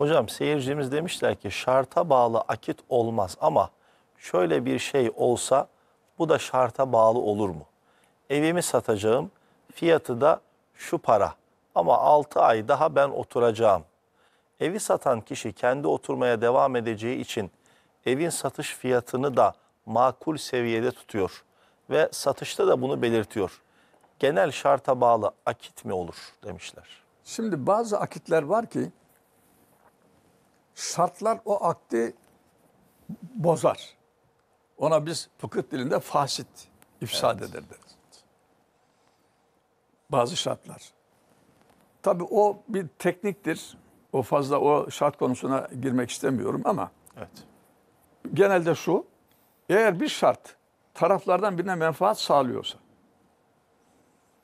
Hocam seyircimiz demişler ki şarta bağlı akit olmaz ama şöyle bir şey olsa bu da şarta bağlı olur mu? Evimi satacağım fiyatı da şu para ama 6 ay daha ben oturacağım. Evi satan kişi kendi oturmaya devam edeceği için evin satış fiyatını da makul seviyede tutuyor ve satışta da bunu belirtiyor. Genel şarta bağlı akit mi olur demişler. Şimdi bazı akitler var ki şartlar o akdi bozar. Ona biz fıkıh dilinde fasit, ifsad evet. eder deriz. Bazı şartlar. Tabii o bir tekniktir. O fazla o şart konusuna girmek istemiyorum ama evet. genelde şu, eğer bir şart taraflardan birine menfaat sağlıyorsa,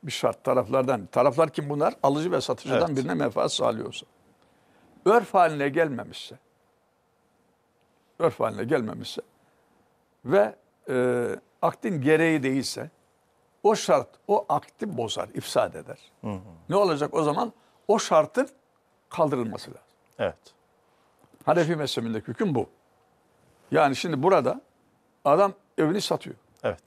bir şart taraflardan, taraflar kim bunlar? Alıcı ve satıcıdan evet. birine menfaat sağlıyorsa örf haline gelmemişse, örf haline gelmemişse ve e, akdin gereği değilse o şart o akti bozar, ifsad eder. Hı hı. Ne olacak o zaman? O şartın kaldırılması lazım. Evet. Hanefi mezhebindeki hüküm bu. Yani şimdi burada adam evini satıyor. Evet.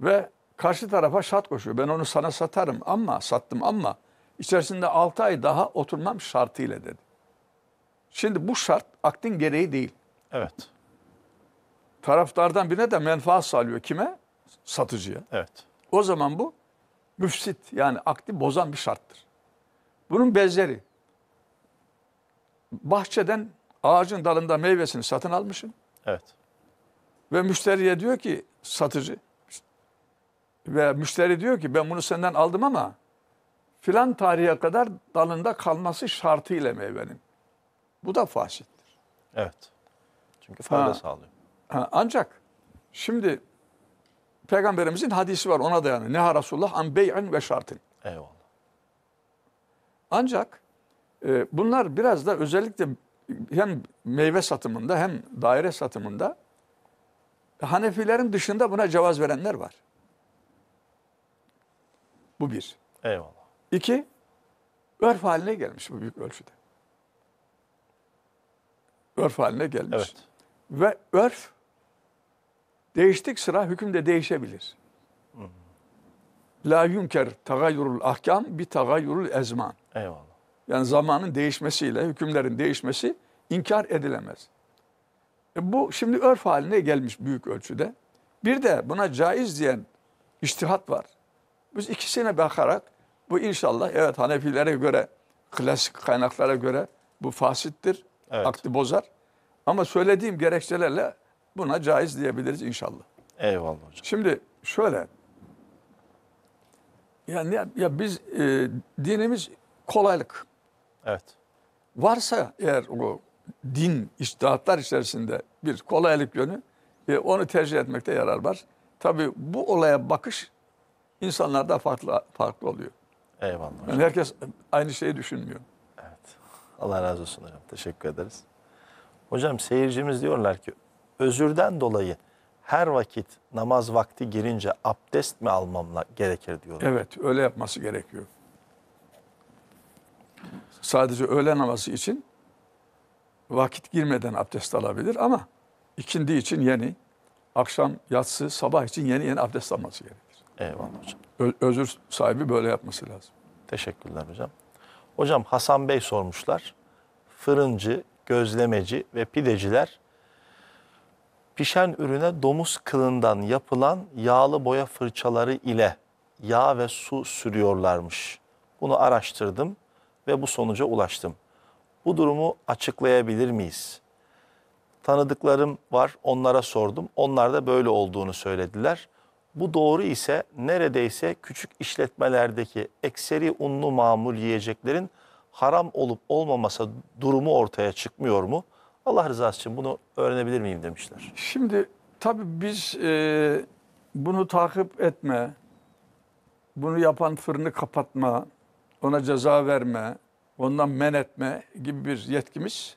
Ve karşı tarafa şart koşuyor. Ben onu sana satarım ama sattım ama içerisinde 6 ay daha oturmam şartıyla dedi. Şimdi bu şart aktin gereği değil. Evet. Taraftardan birine de menfaat sağlıyor. Kime? Satıcıya. Evet. O zaman bu müfsit yani akdi bozan bir şarttır. Bunun benzeri. Bahçeden ağacın dalında meyvesini satın almışım. Evet. Ve müşteriye diyor ki satıcı ve müşteri diyor ki ben bunu senden aldım ama filan tarihe kadar dalında kalması şartıyla meyvenin. Bu da fasittir. Evet. Çünkü fayda sağlıyor. Ha, ancak şimdi peygamberimizin hadisi var ona dayanıyor. Neha Resulullah an bey'in ve şartın. Eyvallah. Ancak e, bunlar biraz da özellikle hem meyve satımında hem daire satımında Hanefilerin dışında buna cevaz verenler var. Bu bir. Eyvallah. İki, örf haline gelmiş bu büyük ölçüde. Örf haline gelmiş. Evet. Ve örf değiştik sıra hüküm de değişebilir. Hı hı. La yünker tagayyurul ahkam bir tagayyurul ezman. Eyvallah. Yani zamanın değişmesiyle, hükümlerin değişmesi inkar edilemez. E bu şimdi örf haline gelmiş büyük ölçüde. Bir de buna caiz diyen iştihat var. Biz ikisine bakarak bu inşallah evet Hanefilere göre, klasik kaynaklara göre bu fasittir, evet. aklı bozar. Ama söylediğim gerekçelerle buna caiz diyebiliriz inşallah. Eyvallah hocam. Şimdi şöyle, yani ya, ya biz e, dinimiz kolaylık. Evet. Varsa eğer o din iştihatlar içerisinde bir kolaylık yönü e, onu tercih etmekte yarar var. Tabii bu olaya bakış insanlarda farklı farklı oluyor. Eyvallah Yani herkes aynı şeyi düşünmüyor. Evet. Allah razı olsun hocam. Teşekkür ederiz. Hocam seyircimiz diyorlar ki özürden dolayı her vakit namaz vakti girince abdest mi almamla gerekir diyorlar. Evet öyle yapması gerekiyor. Sadece öğle namazı için vakit girmeden abdest alabilir ama ikindi için yeni, akşam, yatsı, sabah için yeni yeni abdest alması gerekiyor. Eyvallah hocam. Ö özür sahibi böyle yapması lazım. Teşekkürler hocam. Hocam Hasan Bey sormuşlar. Fırıncı, gözlemeci ve pideciler pişen ürüne domuz kılından yapılan yağlı boya fırçaları ile yağ ve su sürüyorlarmış. Bunu araştırdım ve bu sonuca ulaştım. Bu durumu açıklayabilir miyiz? Tanıdıklarım var onlara sordum. Onlar da böyle olduğunu söylediler. Bu doğru ise neredeyse küçük işletmelerdeki ekseri unlu mamul yiyeceklerin haram olup olmaması durumu ortaya çıkmıyor mu? Allah rızası için bunu öğrenebilir miyim demişler. Şimdi tabii biz e, bunu takip etme, bunu yapan fırını kapatma, ona ceza verme, ondan men etme gibi bir yetkimiz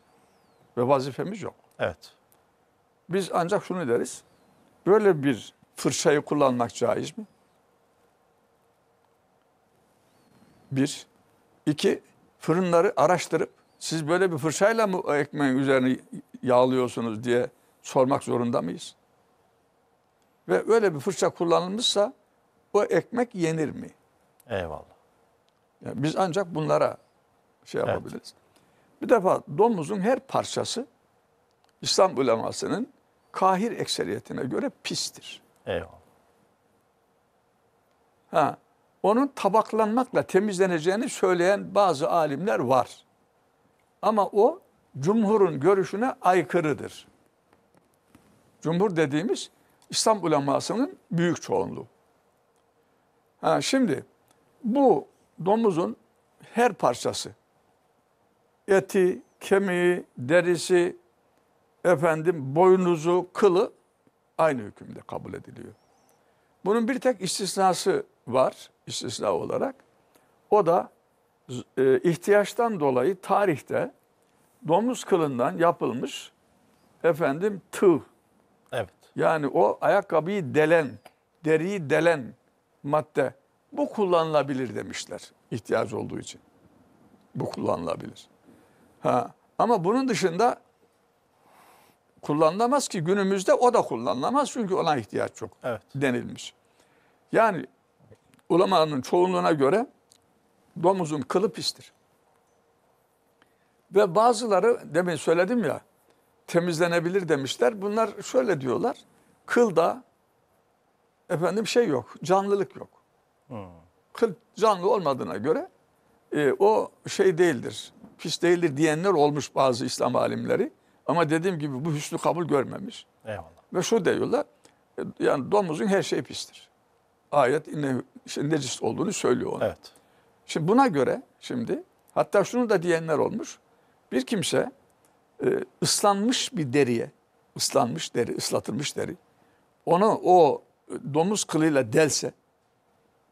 ve vazifemiz yok. Evet. Biz ancak şunu deriz. Böyle bir fırçayı kullanmak caiz mi? Bir. iki fırınları araştırıp siz böyle bir fırçayla mı ekmeğin üzerine yağlıyorsunuz diye sormak zorunda mıyız? Ve öyle bir fırça kullanılmışsa o ekmek yenir mi? Eyvallah. Yani biz ancak bunlara şey yapabiliriz. Evet. Bir defa domuzun her parçası İslam ulemasının kahir ekseriyetine göre pistir. Eyvallah. Ha, onun tabaklanmakla temizleneceğini söyleyen bazı alimler var. Ama o cumhurun görüşüne aykırıdır. Cumhur dediğimiz İslam ulemasının büyük çoğunluğu. Ha, şimdi bu domuzun her parçası, eti, kemiği, derisi, efendim boynuzu, kılı aynı hükümde kabul ediliyor. Bunun bir tek istisnası var istisna olarak. O da e, ihtiyaçtan dolayı tarihte domuz kılından yapılmış efendim tığ. Evet. Yani o ayakkabıyı delen, deriyi delen madde bu kullanılabilir demişler ihtiyaç olduğu için. Bu kullanılabilir. Ha ama bunun dışında kullanılamaz ki günümüzde o da kullanılamaz çünkü ona ihtiyaç çok evet. denilmiş. Yani ulemanın çoğunluğuna göre domuzun kılı pistir. Ve bazıları demin söyledim ya temizlenebilir demişler. Bunlar şöyle diyorlar. Kılda efendim şey yok, canlılık yok. Hmm. Kıl canlı olmadığına göre e, o şey değildir, pis değildir diyenler olmuş bazı İslam alimleri. Ama dediğim gibi bu hüsnü kabul görmemiş. Eyvallah. Ve şu diyorlar. E, yani domuzun her şeyi pistir. Ayet inne, işte necis olduğunu söylüyor ona. Evet. Şimdi buna göre şimdi hatta şunu da diyenler olmuş. Bir kimse e, ıslanmış bir deriye, ıslanmış deri, ıslatılmış deri. Onu o domuz kılıyla delse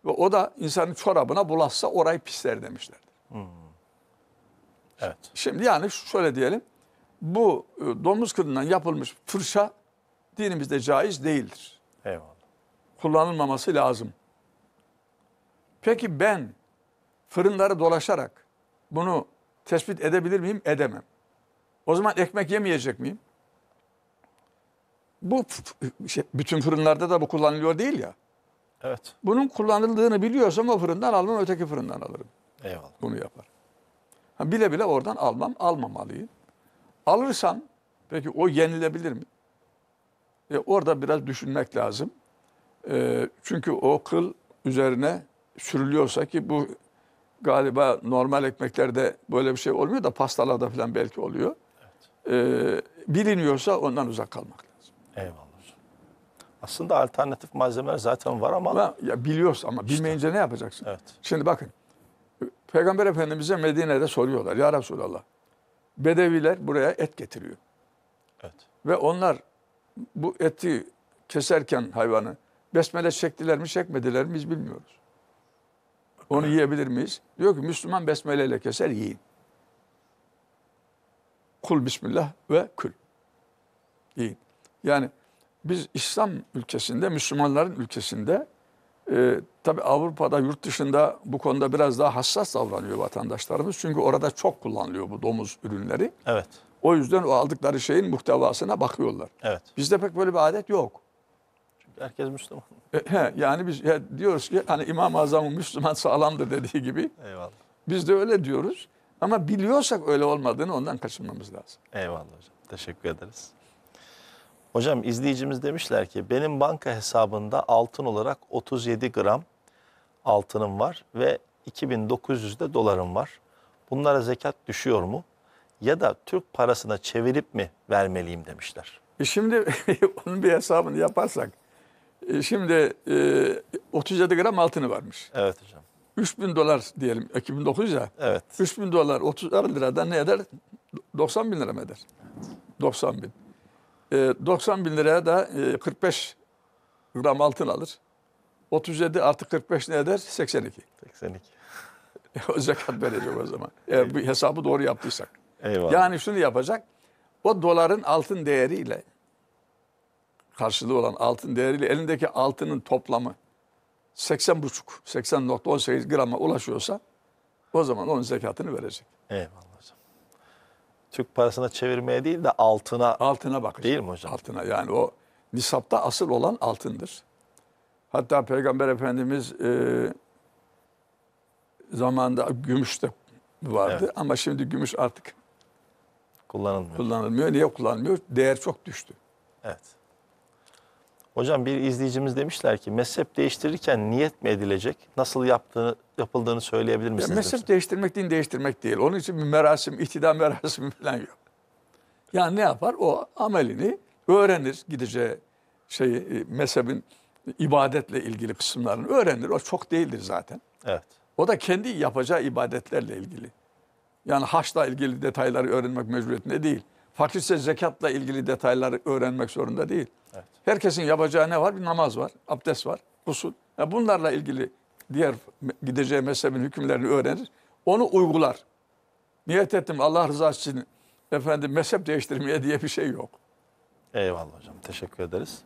ve o da insanın çorabına bulaşsa orayı pisler demişlerdir. Hmm. Evet. Şimdi yani şöyle diyelim bu e, domuz kılından yapılmış fırça dinimizde caiz değildir. Eyvallah. Kullanılmaması lazım. Peki ben fırınları dolaşarak bunu tespit edebilir miyim? Edemem. O zaman ekmek yemeyecek miyim? Bu şey, bütün fırınlarda da bu kullanılıyor değil ya. Evet. Bunun kullanıldığını biliyorsam o fırından almam, öteki fırından alırım. Eyvallah. Bunu yapar. bile bile oradan almam, almamalıyım. Alırsan peki o yenilebilir mi? E, orada biraz düşünmek lazım. E, çünkü o kıl üzerine sürülüyorsa ki bu galiba normal ekmeklerde böyle bir şey olmuyor da pastalarda falan belki oluyor. Evet. E, biliniyorsa ondan uzak kalmak lazım. Eyvallah. Aslında alternatif malzemeler zaten var ama... Ya, ya biliyoruz ama işte. bilmeyince ne yapacaksın? Evet. Şimdi bakın Peygamber Efendimiz'e Medine'de soruyorlar. Ya Resulallah Bedeviler buraya et getiriyor. Evet. Ve onlar bu eti keserken hayvanı besmele çektiler mi çekmediler mi biz bilmiyoruz. Onu yiyebilir miyiz? Diyor ki Müslüman besmeleyle keser yiyin. Kul bismillah ve kül. Yiyin. Yani biz İslam ülkesinde, Müslümanların ülkesinde e, tabii Avrupa'da yurt dışında bu konuda biraz daha hassas davranıyor vatandaşlarımız. Çünkü orada çok kullanılıyor bu domuz ürünleri. Evet. O yüzden o aldıkları şeyin muhtevasına bakıyorlar. Evet. Bizde pek böyle bir adet yok. Çünkü herkes Müslüman. E, he, yani biz he, diyoruz ki hani İmam-ı Azam'ın Müslüman sağlamdır dediği gibi. Eyvallah. Biz de öyle diyoruz. Ama biliyorsak öyle olmadığını ondan kaçınmamız lazım. Eyvallah hocam. Teşekkür ederiz. Hocam izleyicimiz demişler ki benim banka hesabında altın olarak 37 gram altınım var ve 2900 de dolarım var. Bunlara zekat düşüyor mu? Ya da Türk parasına çevirip mi vermeliyim demişler. E şimdi onun bir hesabını yaparsak. E şimdi 37 e, gram altını varmış. Evet hocam. 3000 dolar diyelim 2009 ya. Evet. 3000 dolar 30 liradan ne eder? 90 bin lira mı eder? 90 bin. E, ee, 90 bin liraya da e, 45 gram altın alır. 37 artı 45 ne eder? 82. 82. o zekat verecek o zaman. Eğer bu hesabı doğru yaptıysak. Eyvallah. Yani şunu yapacak. O doların altın değeriyle karşılığı olan altın değeriyle elindeki altının toplamı 80,5 80.18 grama ulaşıyorsa o zaman onun zekatını verecek. Eyvallah. Türk parasına çevirmeye değil de altına. Altına bakacak. Değil mi hocam? Altına yani o nisapta asıl olan altındır. Hatta Peygamber Efendimiz e, zamanda gümüş de vardı evet. ama şimdi gümüş artık kullanılmıyor. Kullanılmıyor. Niye kullanılmıyor? Değer çok düştü. Evet. Hocam bir izleyicimiz demişler ki mezhep değiştirirken niyet mi edilecek? Nasıl yaptığı, yapıldığını söyleyebilir misiniz? Ya mezhep değiştirmek din değiştirmek değil. Onun için bir merasim, ihtidam merasimi falan yok. Yani ne yapar? O amelini öğrenir gideceği şey mezhebin ibadetle ilgili kısımlarını öğrenir. O çok değildir zaten. Evet. O da kendi yapacağı ibadetlerle ilgili. Yani haçla ilgili detayları öğrenmek mecburiyetinde değil. Fakirse zekatla ilgili detayları öğrenmek zorunda değil. Evet. Herkesin yapacağı ne var? Bir namaz var, abdest var, usul. Yani bunlarla ilgili diğer gideceği mezhebin hükümlerini öğrenir. Onu uygular. Niyet ettim Allah rızası için efendim mezhep değiştirmeye diye bir şey yok. Eyvallah hocam. Teşekkür ederiz.